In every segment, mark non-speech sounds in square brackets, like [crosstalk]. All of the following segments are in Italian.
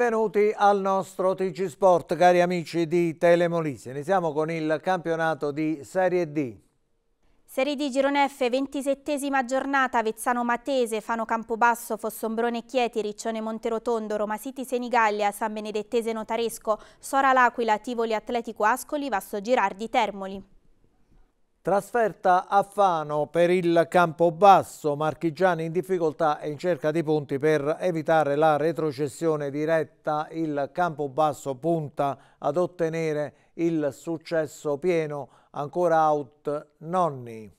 Benvenuti al nostro TG Sport, cari amici di Telemolise. Iniziamo con il campionato di Serie D. Serie D Girone F, 27esima giornata, Vezzano Matese, Fano Campobasso, Fossombrone Chieti, Riccione Monterotondo, Roma City Senigallia, San Benedettese Notaresco, Sora L'Aquila, Tivoli Atletico Ascoli, Vasso Girardi Termoli. Trasferta a Fano per il Campobasso, Marchigiani in difficoltà e in cerca di punti per evitare la retrocessione diretta. Il Campobasso punta ad ottenere il successo pieno, ancora out Nonni.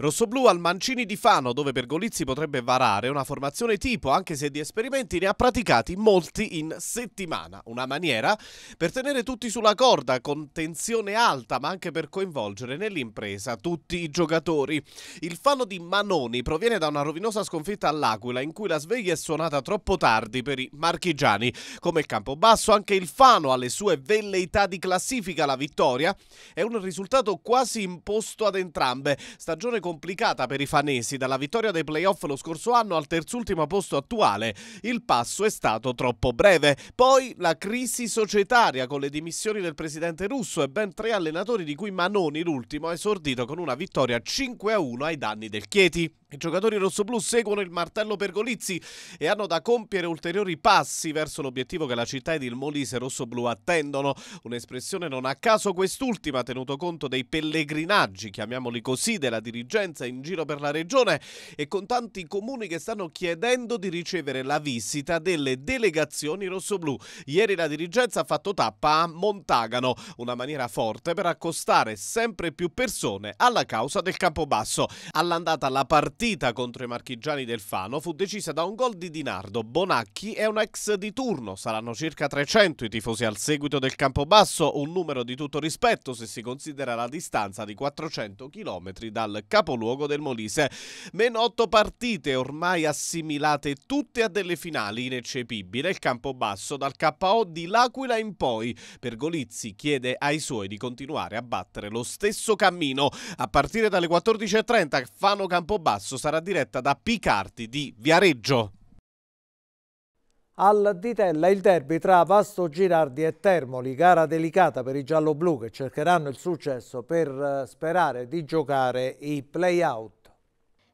Rossoblu al Mancini di Fano, dove Pergolizzi potrebbe varare una formazione tipo, anche se di esperimenti ne ha praticati molti in settimana. Una maniera per tenere tutti sulla corda, con tensione alta, ma anche per coinvolgere nell'impresa tutti i giocatori. Il Fano di Manoni proviene da una rovinosa sconfitta all'Aquila, in cui la sveglia è suonata troppo tardi per i marchigiani. Come il Campobasso, anche il Fano ha le sue velleità di classifica. La vittoria è un risultato quasi imposto ad entrambe. Stagione con complicata per i fanesi. Dalla vittoria dei playoff lo scorso anno al terzultimo posto attuale, il passo è stato troppo breve. Poi la crisi societaria con le dimissioni del presidente russo e ben tre allenatori di cui Manoni, l'ultimo, ha esordito con una vittoria 5-1 ai danni del Chieti. I giocatori rossoblù seguono il martello per Golizzi e hanno da compiere ulteriori passi verso l'obiettivo che la città ed il Molise rossoblù attendono. Un'espressione non a caso quest'ultima, tenuto conto dei pellegrinaggi, chiamiamoli così, della dirigenza in giro per la regione e con tanti comuni che stanno chiedendo di ricevere la visita delle delegazioni rossoblù. Ieri la dirigenza ha fatto tappa a Montagano, una maniera forte per accostare sempre più persone alla causa del Campobasso. All'andata la partita partita contro i marchigiani del Fano fu decisa da un gol di Dinardo, Bonacchi e un ex di turno. Saranno circa 300 i tifosi al seguito del Campobasso, un numero di tutto rispetto se si considera la distanza di 400 km dal capoluogo del Molise. Meno 8 partite ormai assimilate tutte a delle finali ineccepibile il Campobasso dal KO di L'Aquila in poi. Pergolizzi chiede ai suoi di continuare a battere lo stesso cammino. A partire dalle 14.30 Fano Campobasso marzo sarà diretta da Picarti di Viareggio. Al Ditella il derby tra Vasto Girardi e Termoli, gara delicata per i gialloblu che cercheranno il successo per eh, sperare di giocare i play-out.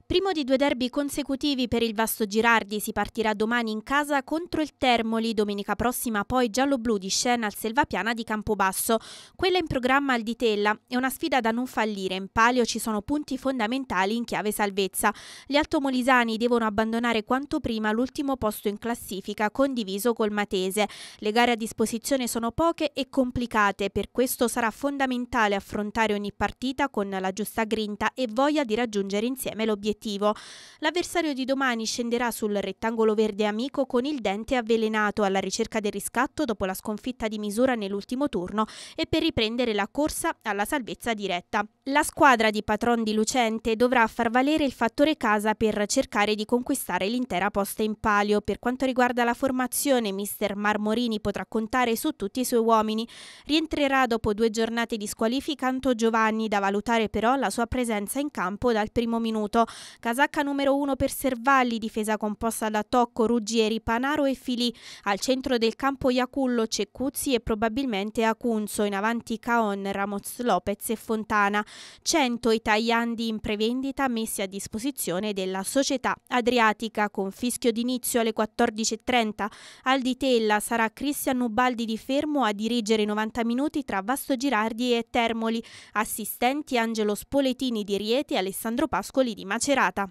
Primo di due derby consecutivi per il Vasto Girardi, si partirà domani in casa contro il Termoli, domenica prossima poi giallo-blu di scena al Selvapiana di Campobasso. Quella in programma al Ditella è una sfida da non fallire, in palio ci sono punti fondamentali in chiave salvezza. Gli altomolisani devono abbandonare quanto prima l'ultimo posto in classifica condiviso col Matese. Le gare a disposizione sono poche e complicate, per questo sarà fondamentale affrontare ogni partita con la giusta grinta e voglia di raggiungere insieme l'obiettivo obiettivo. L'avversario di domani scenderà sul rettangolo verde amico con il dente avvelenato alla ricerca del riscatto dopo la sconfitta di misura nell'ultimo turno e per riprendere la corsa alla salvezza diretta. La squadra di Patron di Lucente dovrà far valere il fattore casa per cercare di conquistare l'intera posta in palio. Per quanto riguarda la formazione, mister Marmorini potrà contare su tutti i suoi uomini. Rientrerà dopo due giornate di squalifica Anto Giovanni, da valutare però la sua presenza in campo dal primo minuto. Casacca numero 1 per Servalli, difesa composta da Tocco, Ruggieri, Panaro e Filì. Al centro del campo Iacullo, Ceccuzzi e probabilmente Acunzo, in avanti Caon, Ramos Lopez e Fontana. 100 i tagliandi in prevendita messi a disposizione della società adriatica con fischio d'inizio alle 14.30. Al di Tella sarà Cristian Nubaldi di Fermo a dirigere i 90 minuti tra Vasto Girardi e Termoli, assistenti Angelo Spoletini di Rieti e Alessandro Pascoli di Macerata superata.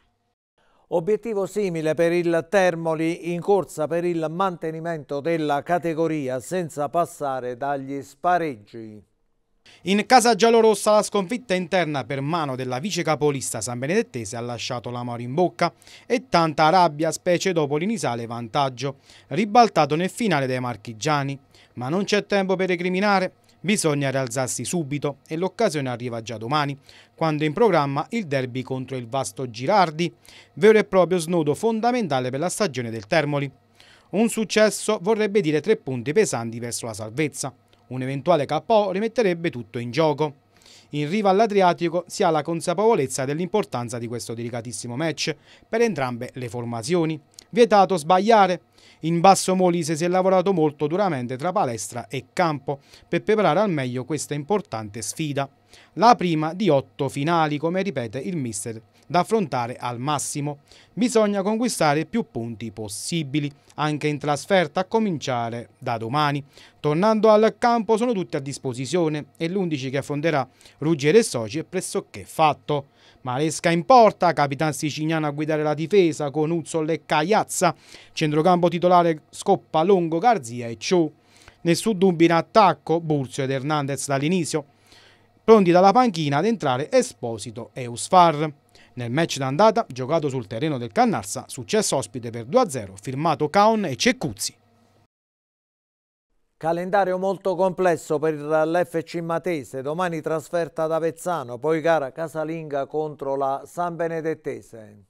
Obiettivo simile per il Termoli in corsa per il mantenimento della categoria senza passare dagli spareggi. In casa giallorossa la sconfitta interna per mano della vice capolista San Benedettese ha lasciato l'amore in bocca e tanta rabbia specie dopo l'iniziale vantaggio ribaltato nel finale dai marchigiani. Ma non c'è tempo per recriminare, Bisogna rialzarsi subito e l'occasione arriva già domani quando è in programma il derby contro il Vasto Girardi, vero e proprio snodo fondamentale per la stagione del Termoli. Un successo vorrebbe dire tre punti pesanti verso la salvezza. Un eventuale KO rimetterebbe tutto in gioco in riva all'Adriatico si ha la consapevolezza dell'importanza di questo delicatissimo match per entrambe le formazioni. Vietato sbagliare. In basso Molise si è lavorato molto duramente tra palestra e campo per preparare al meglio questa importante sfida. La prima di otto finali, come ripete il mister da affrontare al massimo. Bisogna conquistare più punti possibili, anche in trasferta a cominciare da domani. Tornando al campo sono tutti a disposizione e l'11 che affronterà Ruggero e Soci è pressoché fatto. Malesca in porta, capitan siciliano a guidare la difesa con Uzzol e Cagliazza, centrocampo titolare Scoppa, Longo, Garzia e Ciu. Nessun dubbio in attacco, Burzio ed Hernandez dall'inizio. Pronti dalla panchina ad entrare Esposito e Usfar. Nel match d'andata, giocato sul terreno del Cannarsa, successo ospite per 2-0, firmato Caon e Ceccuzzi. Calendario molto complesso per l'FC Matese, domani trasferta ad Avezzano, poi gara casalinga contro la San Benedettese.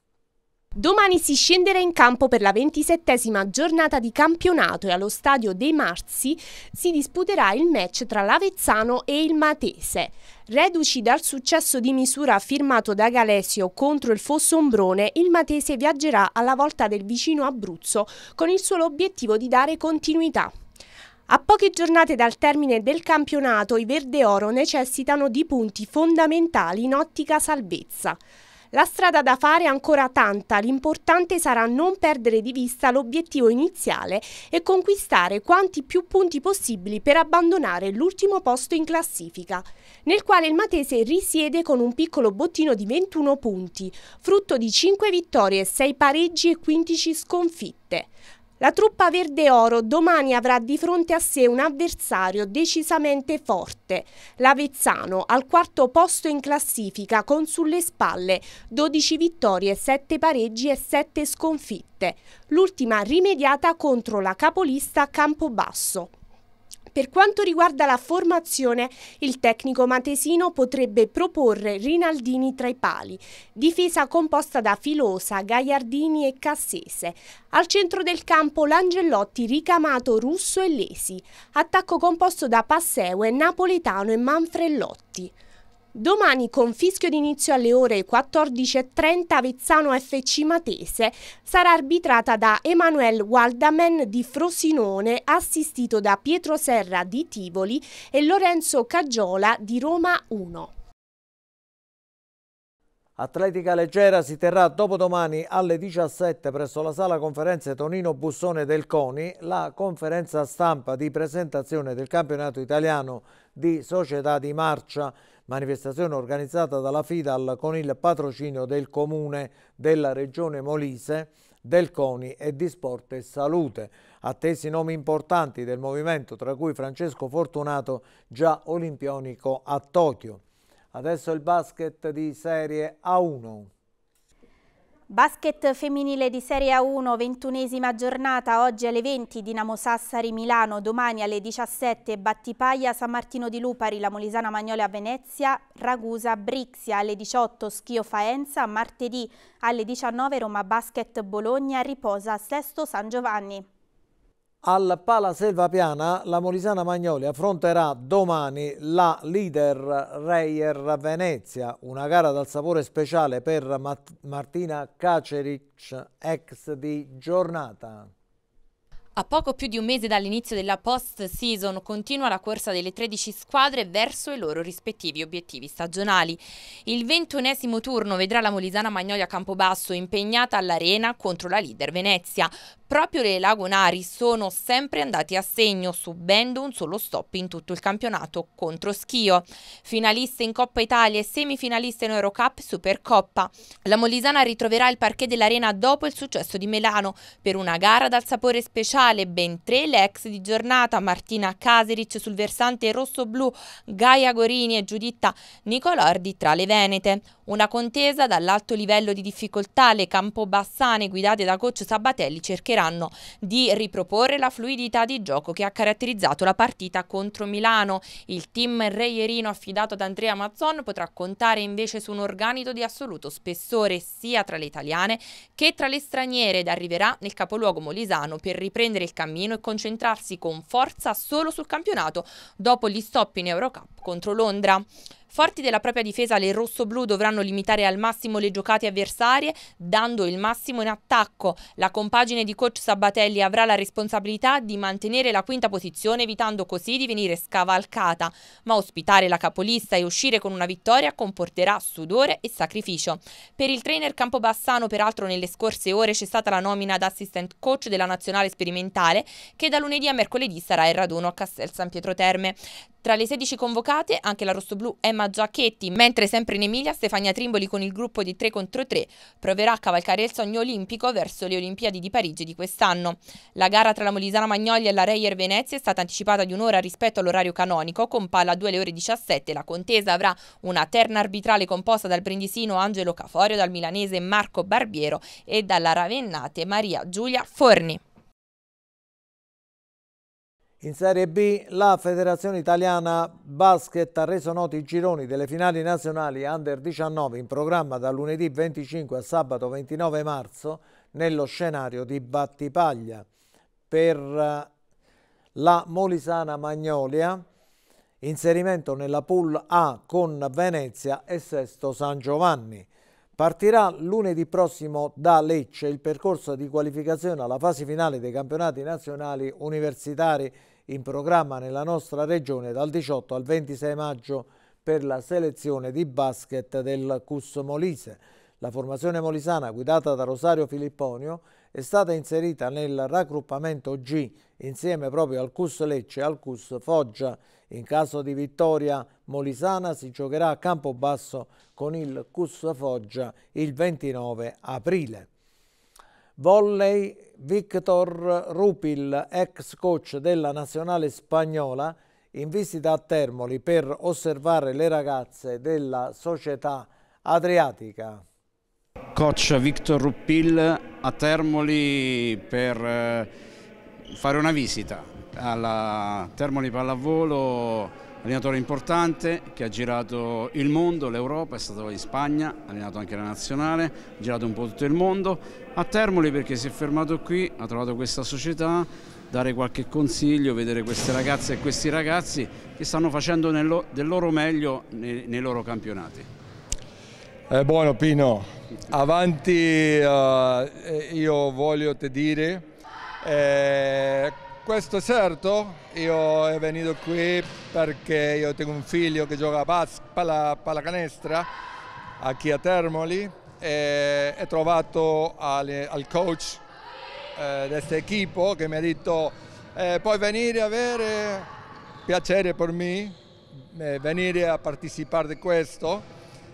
Domani si scenderà in campo per la ventisettesima giornata di campionato e allo stadio dei Marzi si disputerà il match tra l'Avezzano e il Matese. Reduci dal successo di misura firmato da Galesio contro il Fossombrone, il Matese viaggerà alla volta del vicino Abruzzo con il solo obiettivo di dare continuità. A poche giornate dal termine del campionato i Verde Oro necessitano di punti fondamentali in ottica salvezza. La strada da fare è ancora tanta, l'importante sarà non perdere di vista l'obiettivo iniziale e conquistare quanti più punti possibili per abbandonare l'ultimo posto in classifica, nel quale il Matese risiede con un piccolo bottino di 21 punti, frutto di 5 vittorie, 6 pareggi e 15 sconfitte. La truppa verde-oro domani avrà di fronte a sé un avversario decisamente forte, l'Avezzano, al quarto posto in classifica con sulle spalle 12 vittorie, 7 pareggi e 7 sconfitte, l'ultima rimediata contro la capolista Campobasso. Per quanto riguarda la formazione, il tecnico matesino potrebbe proporre Rinaldini tra i pali, difesa composta da Filosa, Gaiardini e Cassese. Al centro del campo l'Angellotti ricamato Russo e Lesi, attacco composto da Passeo e Napoletano e Manfrellotti. Domani con fischio d'inizio alle ore 14.30 Avezzano FC Matese sarà arbitrata da Emanuele Waldamen di Frosinone assistito da Pietro Serra di Tivoli e Lorenzo Caggiola di Roma 1. Atletica leggera si terrà dopodomani alle 17 presso la sala conferenze Tonino Bussone del CONI la conferenza stampa di presentazione del campionato italiano di società di marcia manifestazione organizzata dalla FIDAL con il patrocinio del Comune, della Regione Molise, del CONI e di Sport e Salute. Attesi nomi importanti del movimento, tra cui Francesco Fortunato, già olimpionico a Tokyo. Adesso il basket di Serie A1. Basket femminile di Serie A1, ventunesima giornata, oggi alle 20, Dinamo Sassari Milano, domani alle 17, Battipaglia San Martino di Lupari, la Molisana Magnolia a Venezia, Ragusa Brixia alle 18, Schio Faenza, martedì alle 19 Roma Basket Bologna, riposa Sesto San Giovanni. Al Pala Selva Piana la Molisana Magnoli affronterà domani la leader Reyer Venezia, una gara dal sapore speciale per Mart Martina Caceric, ex di giornata. A poco più di un mese dall'inizio della post-season continua la corsa delle 13 squadre verso i loro rispettivi obiettivi stagionali. Il ventunesimo turno vedrà la Molisana Magnolia Campobasso impegnata all'arena contro la leader Venezia. Proprio le lagunari sono sempre andati a segno, subendo un solo stop in tutto il campionato contro Schio. Finaliste in Coppa Italia e semifinaliste in Eurocup Supercoppa. La Molisana ritroverà il parquet dell'Arena dopo il successo di Milano per una gara dal sapore speciale. Ben tre le ex di giornata, Martina Caseric sul versante rosso-blu, Gaia Gorini e Giuditta Nicolordi tra le Venete. Una contesa dall'alto livello di difficoltà, le campobassane guidate da coach Sabatelli cercheranno di riproporre la fluidità di gioco che ha caratterizzato la partita contro Milano. Il team reierino affidato ad Andrea Mazzon potrà contare invece su un organico di assoluto spessore sia tra le italiane che tra le straniere ed arriverà nel capoluogo molisano per riprendere il cammino e concentrarsi con forza solo sul campionato dopo gli stop in Eurocup contro Londra. Forti della propria difesa, le rossoblù dovranno limitare al massimo le giocate avversarie, dando il massimo in attacco. La compagine di coach Sabatelli avrà la responsabilità di mantenere la quinta posizione, evitando così di venire scavalcata. Ma ospitare la capolista e uscire con una vittoria comporterà sudore e sacrificio. Per il trainer Campobassano, peraltro, nelle scorse ore c'è stata la nomina ad assistant coach della nazionale sperimentale, che da lunedì a mercoledì sarà il raduno a Castel San Pietro Terme. Tra le 16 convocate, anche la rossoblù Emma Giovanna Giacchetti, mentre sempre in Emilia Stefania Trimboli con il gruppo di 3 contro 3 proverà a cavalcare il sogno olimpico verso le Olimpiadi di Parigi di quest'anno. La gara tra la Molisana Magnolia e la Reyer Venezia è stata anticipata di un'ora rispetto all'orario canonico, con palla a 2 alle ore 17. La contesa avrà una terna arbitrale composta dal brindisino Angelo Caforio, dal milanese Marco Barbiero e dalla ravennate Maria Giulia Forni. In Serie B la Federazione Italiana Basket ha reso noti i gironi delle finali nazionali Under 19 in programma da lunedì 25 a sabato 29 marzo nello scenario di Battipaglia. Per eh, la Molisana Magnolia inserimento nella pool A con Venezia e Sesto San Giovanni. Partirà lunedì prossimo da Lecce il percorso di qualificazione alla fase finale dei campionati nazionali universitari in programma nella nostra regione dal 18 al 26 maggio per la selezione di basket del CUS Molise. La formazione molisana guidata da Rosario Filipponio è stata inserita nel raggruppamento G insieme proprio al CUS Lecce e al CUS Foggia. In caso di vittoria molisana si giocherà a campo basso con il CUS Foggia il 29 aprile. Volley Victor Rupil, ex coach della nazionale spagnola, in visita a Termoli per osservare le ragazze della società adriatica. Coach Victor Ruppil a Termoli per eh, fare una visita alla Termoli Pallavolo allenatore importante che ha girato il mondo, l'Europa, è stato in Spagna, ha allenato anche la nazionale, ha girato un po' tutto il mondo, a Termoli perché si è fermato qui, ha trovato questa società, dare qualche consiglio, vedere queste ragazze e questi ragazzi che stanno facendo lo del loro meglio nei, nei loro campionati. È eh, buono Pino, avanti uh, io voglio te dire eh, questo è certo, io sono venuto qui perché io tengo un figlio che gioca a bas- palla, pallacanestra qui a Termoli e ho trovato al, al coach eh, di questo equipo che mi ha detto eh, puoi venire a avere piacere per me, eh, venire a partecipare di questo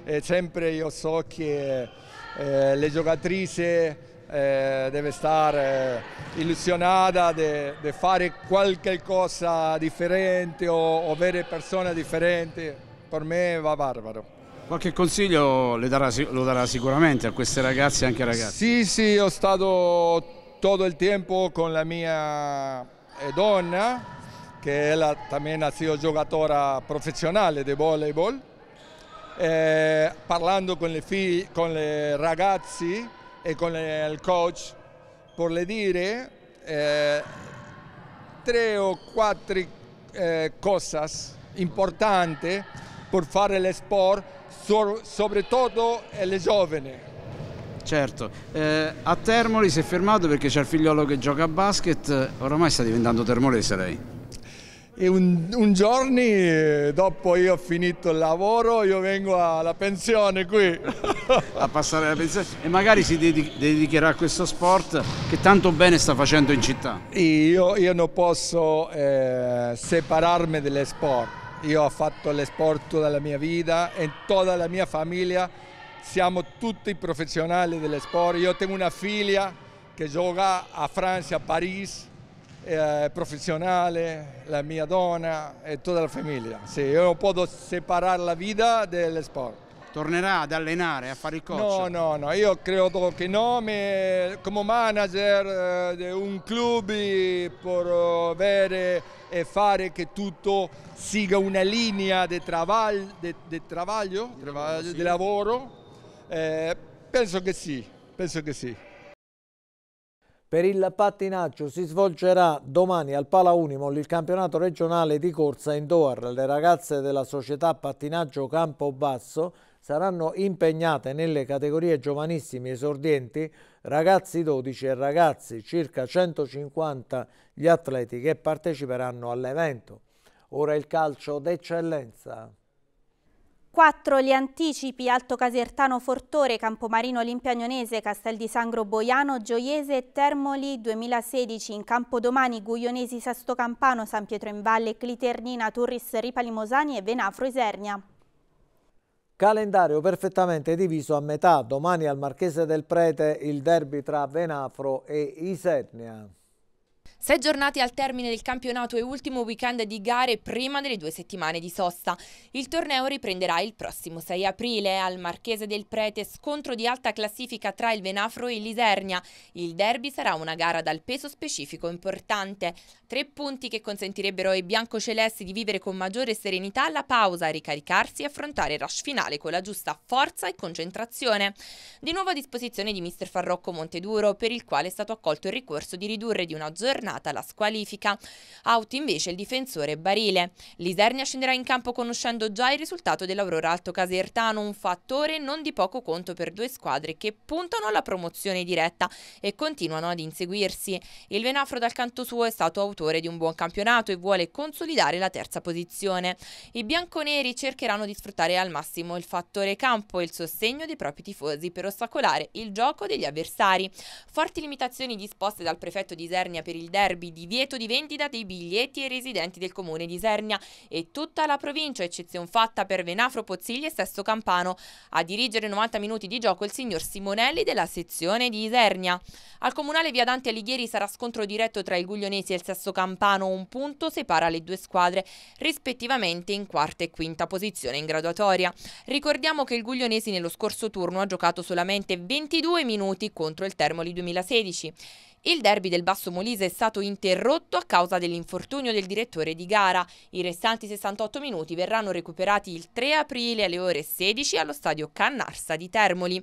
e sempre io so che eh, le giocatrici eh, deve stare eh, illusionata di fare qualcosa differente o, o avere persone differenti, per me va barbaro. Qualche consiglio darà, lo darà sicuramente a queste ragazze e anche ragazzi. Sì, sì, ho stato tutto il tempo con la mia eh, donna, che è la, también ha sido giocatore professionale di volleyball, eh, parlando con le, con le ragazzi e con il coach per le dire eh, tre o quattro eh, cose importanti per fare lo sport, so, soprattutto le giovani. Certo, eh, a Termoli si è fermato perché c'è il figliolo che gioca a basket, oramai sta diventando termolese lei. E un, un giorno eh, dopo io ho finito il lavoro, io vengo alla pensione qui. [laughs] a passare alla pensione e magari si dedicherà a questo sport che tanto bene sta facendo in città. Io, io non posso eh, separarmi delle sport, io ho fatto le sport tutta la mia vita e tutta la mia famiglia siamo tutti professionali delle sport, io tengo una figlia che gioca a Francia, a Parigi, eh, professionale, la mia donna e tutta la famiglia. Sì, io non posso separare la vita sport tornerà ad allenare, a fare il coach? No, no, no, io credo che nome come manager eh, di un club eh, per eh, avere e fare che tutto siga una linea di, travaglio, di, di, travaglio, di lavoro, sì. lavoro. Eh, penso che sì, penso che sì. Per il pattinaggio si svolgerà domani al Pala Unimol il campionato regionale di corsa indoor. Le ragazze della società pattinaggio Campobasso saranno impegnate nelle categorie giovanissimi esordienti ragazzi 12 e ragazzi, circa 150 gli atleti che parteciperanno all'evento. Ora il calcio d'eccellenza. 4 gli anticipi Alto Casertano Fortore, Campomarino Olimpiagnonese, Castel di Sangro Boiano, Gioiese e Termoli 2016, in campo domani Guglionesi Campano, San Pietro in Valle, Cliternina, Turris Ripali Mosani e Venafro Isernia. Calendario perfettamente diviso a metà, domani al Marchese del Prete il derby tra Venafro e Isernia. Sei giornate al termine del campionato e ultimo weekend di gare prima delle due settimane di sosta. Il torneo riprenderà il prossimo 6 aprile al Marchese del Prete, scontro di alta classifica tra il Venafro e l'Isernia. Il derby sarà una gara dal peso specifico importante. Tre punti che consentirebbero ai biancocelesti di vivere con maggiore serenità la pausa, ricaricarsi e affrontare il rush finale con la giusta forza e concentrazione. Di nuovo a disposizione di mister Farrocco Monteduro, per il quale è stato accolto il ricorso di ridurre di una giornata condannata la squalifica. Out invece il difensore Barile. Lisernia scenderà in campo conoscendo già il risultato dell'Aurora Alto Casertano, un fattore non di poco conto per due squadre che puntano alla promozione diretta e continuano ad inseguirsi. Il Venafro dal canto suo è stato autore di un buon campionato e vuole consolidare la terza posizione. I bianconeri cercheranno di sfruttare al massimo il fattore campo e il sostegno dei propri tifosi per ostacolare il gioco degli avversari. Forti limitazioni disposte dal prefetto di Isernia per il derby Viterbi, divieto di vendita dei biglietti ai residenti del comune di Isernia e tutta la provincia, eccezion fatta per Venafro Pozzigli e Sesto Campano. A dirigere 90 minuti di gioco il signor Simonelli della sezione di Isernia. Al comunale via Dante Alighieri sarà scontro diretto tra il Guglionesi e il Sesto Campano, un punto separa le due squadre, rispettivamente in quarta e quinta posizione in graduatoria. Ricordiamo che il Guglionesi nello scorso turno ha giocato solamente 22 minuti contro il Termoli 2016. Il derby del Basso Molise è stato interrotto a causa dell'infortunio del direttore di gara. I restanti 68 minuti verranno recuperati il 3 aprile alle ore 16 allo stadio Cannarsa di Termoli.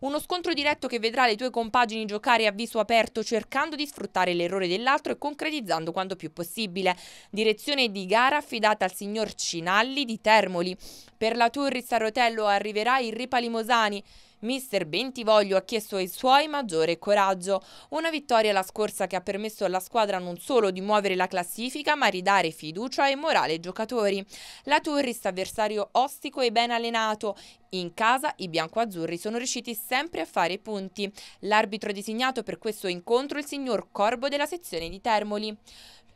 Uno scontro diretto che vedrà le due compagini giocare a viso aperto cercando di sfruttare l'errore dell'altro e concretizzando quanto più possibile. Direzione di gara affidata al signor Cinalli di Termoli. Per la Turris a Rotello arriverà il Ripa Limosani. Mister Bentivoglio ha chiesto ai suoi maggiore coraggio. Una vittoria la scorsa che ha permesso alla squadra non solo di muovere la classifica, ma ridare fiducia e morale ai giocatori. La Turris, avversario ostico e ben allenato. In casa i biancoazzurri sono riusciti sempre a fare punti. L'arbitro designato per questo incontro è il signor Corbo della sezione di Termoli.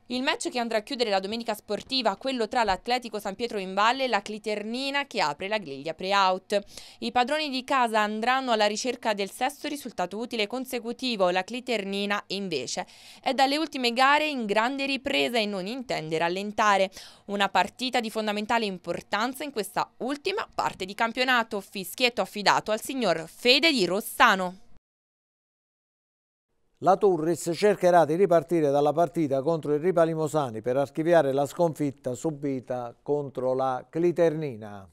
Il match che andrà a chiudere la domenica sportiva, quello tra l'Atletico San Pietro in Valle e la Cliternina che apre la griglia pre-out. I padroni di casa andranno alla ricerca del sesto risultato utile consecutivo, la Cliternina invece. È dalle ultime gare in grande ripresa e non intende rallentare. Una partita di fondamentale importanza in questa ultima parte di campionato, fischietto affidato al signor Fede di Rossano. La Turris cercherà di ripartire dalla partita contro il Ripalimosani per archiviare la sconfitta subita contro la Cliternina.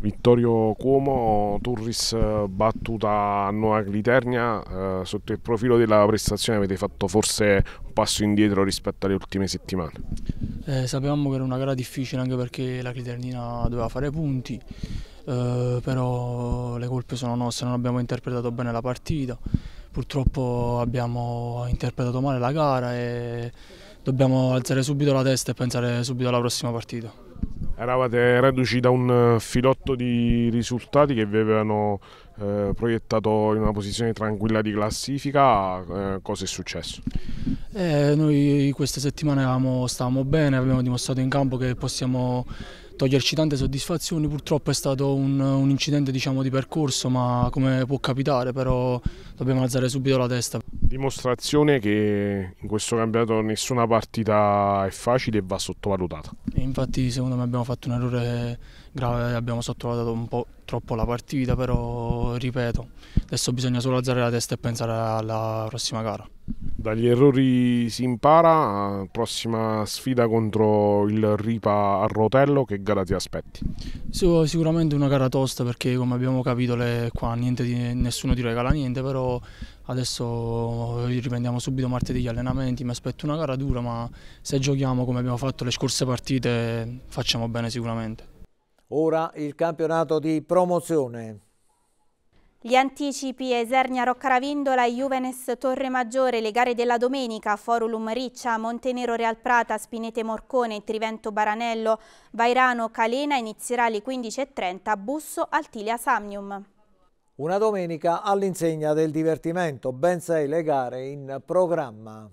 Vittorio Cuomo, Turris battuta a Nuova Cliternia, eh, sotto il profilo della prestazione avete fatto forse un passo indietro rispetto alle ultime settimane? Eh, sapevamo che era una gara difficile anche perché la Cliternina doveva fare punti, eh, però le colpe sono nostre, non abbiamo interpretato bene la partita purtroppo abbiamo interpretato male la gara e dobbiamo alzare subito la testa e pensare subito alla prossima partita. Eravate reduci da un eh, filotto di risultati che vi avevano eh, proiettato in una posizione tranquilla di classifica, eh, cosa è successo? Eh, noi queste settimane avevamo, stavamo bene, abbiamo dimostrato in campo che possiamo toglierci tante soddisfazioni. Purtroppo è stato un, un incidente diciamo, di percorso, ma come può capitare, però dobbiamo alzare subito la testa. Dimostrazione che in questo campionato nessuna partita è facile e va sottovalutata. E infatti secondo me abbiamo fatto un errore grave, abbiamo sottovalutato un po' troppo la partita, però ripeto, adesso bisogna solo alzare la testa e pensare alla prossima gara. Dagli errori si impara, prossima sfida contro il Ripa a rotello, che gara ti aspetti? Oh, sicuramente una gara tosta perché come abbiamo capito le, qua di, nessuno ti regala niente, però adesso riprendiamo subito martedì gli allenamenti, mi aspetto una gara dura ma se giochiamo come abbiamo fatto le scorse partite facciamo bene sicuramente. Ora il campionato di promozione. Gli anticipi Esernia Roccaravindola e Juvenes Torremaggiore, le gare della domenica, Forulum Riccia, Montenero Real Prata, Spinete Morcone, Trivento Baranello, Vairano Calena inizierà alle 15.30 Busso Altilia Samnium. Una domenica all'insegna del divertimento, ben sei le gare in programma.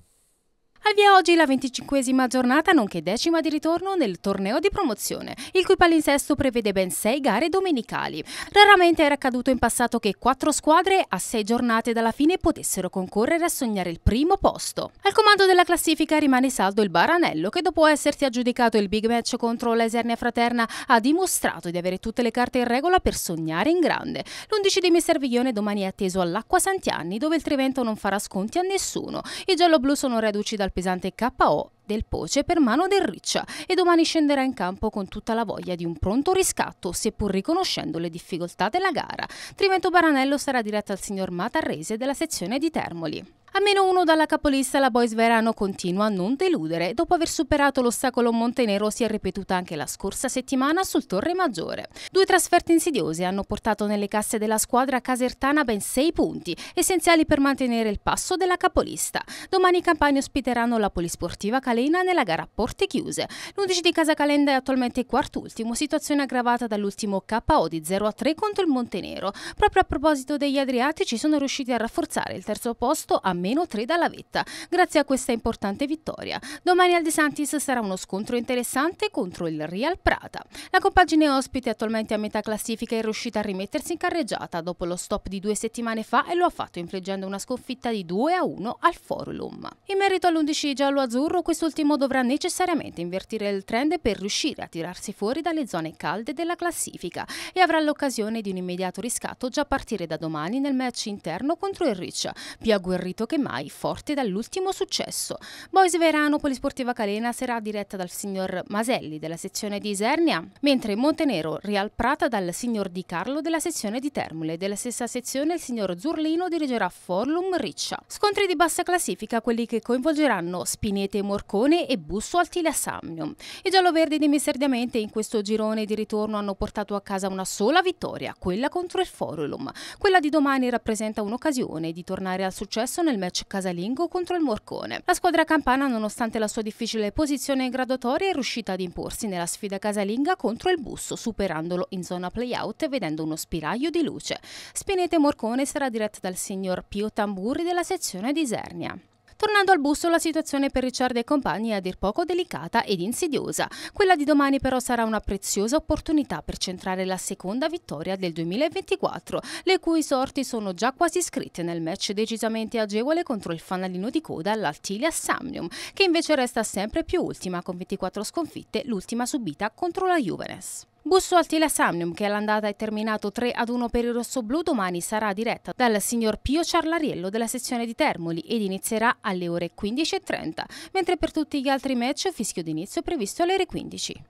Al via oggi la venticinquesima giornata, nonché decima di ritorno nel torneo di promozione, il cui palinsesto prevede ben sei gare domenicali. Raramente era accaduto in passato che quattro squadre a sei giornate dalla fine potessero concorrere a sognare il primo posto. Al comando della classifica rimane saldo il Baranello, che dopo essersi aggiudicato il big match contro l'Esernia Fraterna ha dimostrato di avere tutte le carte in regola per sognare in grande. L'11 di Viglione domani è atteso all'Acqua Santianni, dove il Trivento non farà sconti a nessuno. I giallo-blu sono reduci dal dal pesante KO del Poce per mano del Riccia e domani scenderà in campo con tutta la voglia di un pronto riscatto, seppur riconoscendo le difficoltà della gara. Trivento Baranello sarà diretto al signor Matarrese della sezione di Termoli. A meno uno dalla capolista la Boys Verano continua a non deludere. Dopo aver superato l'ostacolo Montenero si è ripetuta anche la scorsa settimana sul Torre Maggiore. Due trasferte insidiose hanno portato nelle casse della squadra casertana ben sei punti, essenziali per mantenere il passo della capolista. Domani i campani ospiteranno la polisportiva Calena nella gara a porte chiuse. L'11 di Casa Calenda è attualmente quart'ultimo, situazione aggravata dall'ultimo KO di 0 3 contro il Montenero. Proprio a proposito degli Adriatici sono riusciti a rafforzare il terzo posto a meno 3 dalla vetta, grazie a questa importante vittoria. Domani al De Santis sarà uno scontro interessante contro il Real Prata. La compagine ospite attualmente a metà classifica è riuscita a rimettersi in carreggiata dopo lo stop di due settimane fa e lo ha fatto infliggendo una sconfitta di 2 a 1 al Forlum. In merito all'11 giallo-azzurro, quest'ultimo dovrà necessariamente invertire il trend per riuscire a tirarsi fuori dalle zone calde della classifica e avrà l'occasione di un immediato riscatto già a partire da domani nel match interno contro il Rich, più agguerrito che che mai forte dall'ultimo successo. Boys Verano Polisportiva Calena sarà diretta dal signor Maselli della sezione di Isernia, mentre Montenero Real Prata dal signor Di Carlo della sezione di Termule. Della stessa sezione il signor Zurlino dirigerà Forlum Riccia. Scontri di bassa classifica quelli che coinvolgeranno Spinete Morcone e Busso Altile Samnio. I gialloverdi di Misserdiamente in questo girone di ritorno hanno portato a casa una sola vittoria, quella contro il Forlum. Quella di domani rappresenta un'occasione di tornare al successo nel match casalingo contro il Morcone. La squadra campana, nonostante la sua difficile posizione in graduatoria, è riuscita ad imporsi nella sfida casalinga contro il Busso, superandolo in zona play-out e vedendo uno spiraglio di luce. Spinete Morcone sarà diretta dal signor Pio Tamburi della sezione di Isernia. Tornando al busto, la situazione per Ricciardo e compagni è a dir poco delicata ed insidiosa. Quella di domani però sarà una preziosa opportunità per centrare la seconda vittoria del 2024, le cui sorti sono già quasi scritte nel match decisamente agevole contro il fanalino di coda l'Altilia Samnium, che invece resta sempre più ultima con 24 sconfitte, l'ultima subita contro la Juvenes. Busso Altila Samnium, che all'andata è terminato 3 ad 1 per il Rosso Blu, domani sarà diretta dal signor Pio Ciarlariello della sezione di Termoli ed inizierà alle ore 15.30, mentre per tutti gli altri match fischio d'inizio previsto alle ore 15.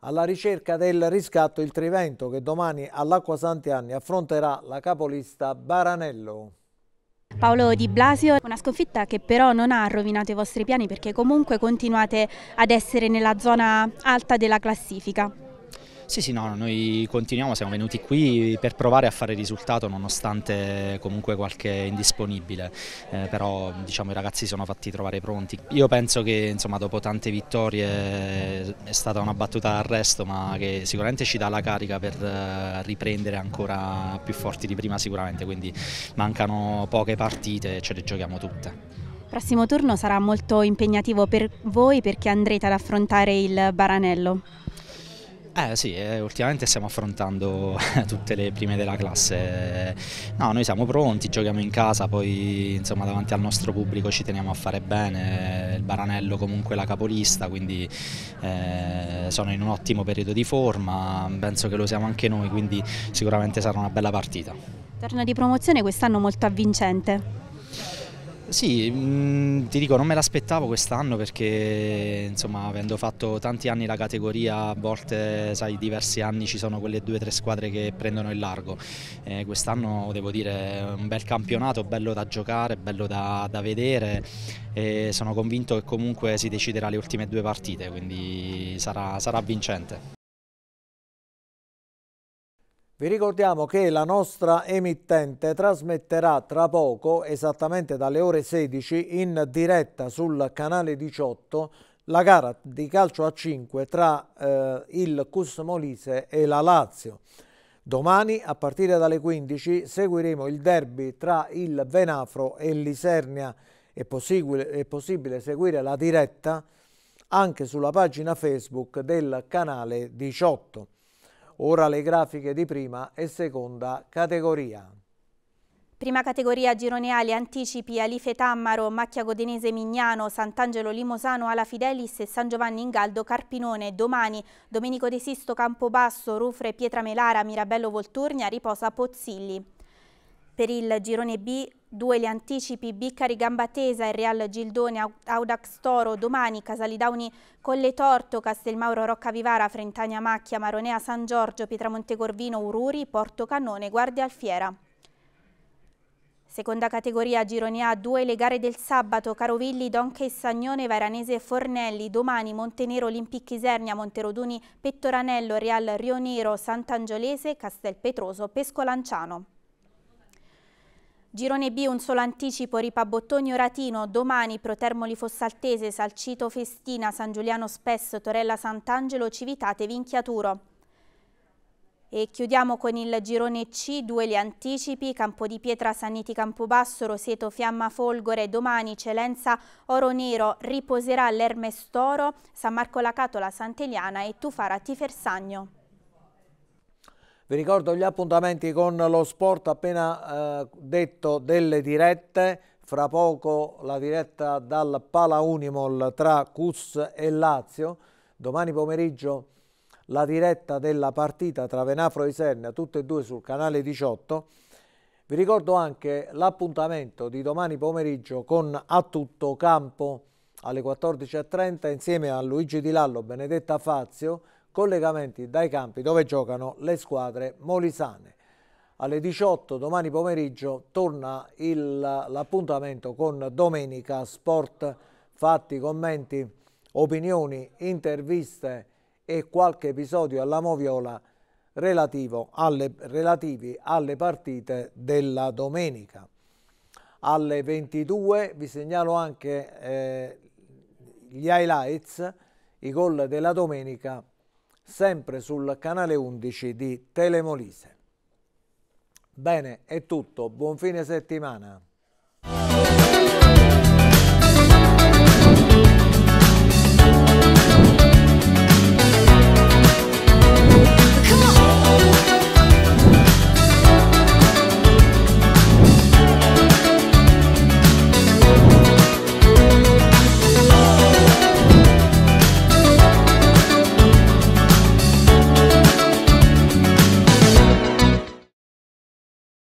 Alla ricerca del riscatto il Trivento che domani all'Acqua Anni affronterà la capolista Baranello. Paolo Di Blasio. Una sconfitta che però non ha rovinato i vostri piani perché comunque continuate ad essere nella zona alta della classifica. Sì, sì, no, noi continuiamo, siamo venuti qui per provare a fare risultato nonostante comunque qualche indisponibile, eh, però diciamo i ragazzi sono fatti trovare pronti. Io penso che insomma dopo tante vittorie è stata una battuta d'arresto ma che sicuramente ci dà la carica per eh, riprendere ancora più forti di prima sicuramente, quindi mancano poche partite e ce le giochiamo tutte. Il prossimo turno sarà molto impegnativo per voi perché andrete ad affrontare il Baranello. Eh sì, eh, ultimamente stiamo affrontando [laughs] tutte le prime della classe. No, noi siamo pronti, giochiamo in casa, poi insomma davanti al nostro pubblico ci teniamo a fare bene. Il Baranello comunque è la capolista, quindi eh, sono in un ottimo periodo di forma, penso che lo siamo anche noi, quindi sicuramente sarà una bella partita. Torna di promozione quest'anno molto avvincente. Sì, mh, mm, ti dico, non me l'aspettavo quest'anno perché insomma, avendo fatto tanti anni la categoria, a volte, sai, diversi anni ci sono quelle due o tre squadre che prendono il largo. Eh, quest'anno devo dire è un bel campionato, bello da giocare, bello da, da vedere e sono convinto che comunque si deciderà le ultime due partite, quindi sarà, sarà vincente. Vi ricordiamo che la nostra emittente trasmetterà tra poco, esattamente dalle ore 16, in diretta sul canale 18, la gara di calcio a 5 tra eh, il Cus Molise e la Lazio. Domani, a partire dalle 15, seguiremo il derby tra il Venafro e l'Isernia. È è possibile seguire la diretta anche sulla pagina Facebook del canale 18. Ora le grafiche di prima e seconda categoria. Prima categoria gironeali anticipi Alife Tammaro, Macchia Godenese Mignano, Sant'Angelo Limosano, Ala Fidelis e San Giovanni Ingaldo Carpinone. Domani Domenico De Sisto Campobasso, Rufre Pietra Melara, Mirabello Volturnia, riposa Pozzilli. Per il girone B Due gli anticipi Biccari Gambatesa e Real Gildone Audax Toro, domani Casalidauni Colle Torto, Castelmauro Roccavivara, Frentania Macchia, Maronea San Giorgio, Pietramonte Corvino, Ururi, Porto Cannone, Guardia Alfiera. Seconda categoria Girone A, due le gare del sabato, Carovilli, Donche e Sagnone, Varanese e Fornelli, domani Montenero, Olimpic Isernia, Monteroduni, Pettoranello, Real Rionero, Sant'Angiolese, Castel Petroso, Pesco Lanciano. Girone B, un solo anticipo, Ripabottoni Oratino, domani Protermoli Fossaltese, Salcito Festina, San Giuliano Spesso, Torella Sant'Angelo, Civitate, Vinchiaturo. E chiudiamo con il girone C, due gli anticipi, Campo di Pietra, Sanniti Campobasso, Roseto, Fiamma Folgore, domani Celenza, Oro Nero, riposerà l'Ermestoro, San Marco la Catola, Sant'Eliana e Tufara Tifersagno. Vi ricordo gli appuntamenti con lo sport appena eh, detto delle dirette, fra poco la diretta dal Pala Unimol tra Cus e Lazio, domani pomeriggio la diretta della partita tra Venafro e Isernia, tutte e due sul canale 18. Vi ricordo anche l'appuntamento di domani pomeriggio con A Tutto Campo alle 14.30 insieme a Luigi Di Lallo, Benedetta Fazio, collegamenti dai campi dove giocano le squadre molisane. Alle 18 domani pomeriggio torna l'appuntamento con Domenica Sport. Fatti, commenti, opinioni, interviste e qualche episodio alla Moviola alle, relativi alle partite della domenica. Alle 22 vi segnalo anche eh, gli highlights, i gol della domenica sempre sul canale 11 di Telemolise. Bene, è tutto, buon fine settimana.